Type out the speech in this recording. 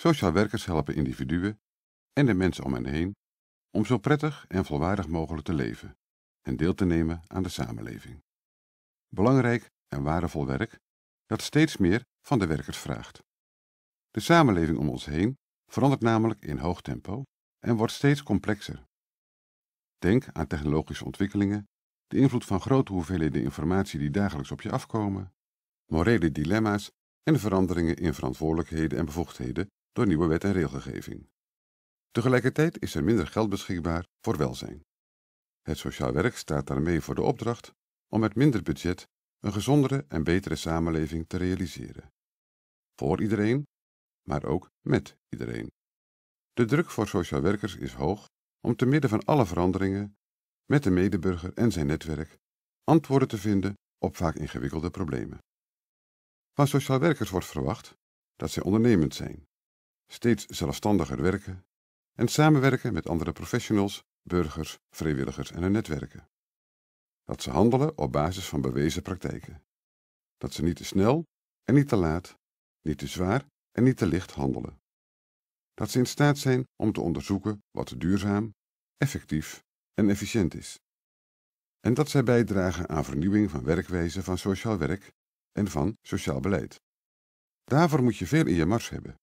Sociaal werkers helpen individuen en de mensen om hen heen om zo prettig en volwaardig mogelijk te leven en deel te nemen aan de samenleving. Belangrijk en waardevol werk dat steeds meer van de werkers vraagt. De samenleving om ons heen verandert namelijk in hoog tempo en wordt steeds complexer. Denk aan technologische ontwikkelingen, de invloed van grote hoeveelheden informatie die dagelijks op je afkomen, morele dilemma's en veranderingen in verantwoordelijkheden en bevoegdheden door nieuwe wet en regelgeving. Tegelijkertijd is er minder geld beschikbaar voor welzijn. Het sociaal werk staat daarmee voor de opdracht om met minder budget een gezondere en betere samenleving te realiseren. Voor iedereen, maar ook met iedereen. De druk voor sociaal werkers is hoog om te midden van alle veranderingen met de medeburger en zijn netwerk antwoorden te vinden op vaak ingewikkelde problemen. Van sociaal werkers wordt verwacht dat zij ondernemend zijn, steeds zelfstandiger werken en samenwerken met andere professionals, burgers, vrijwilligers en hun netwerken. Dat ze handelen op basis van bewezen praktijken. Dat ze niet te snel en niet te laat, niet te zwaar en niet te licht handelen. Dat ze in staat zijn om te onderzoeken wat duurzaam, effectief en efficiënt is. En dat zij bijdragen aan vernieuwing van werkwijze van sociaal werk en van sociaal beleid. Daarvoor moet je veel in je mars hebben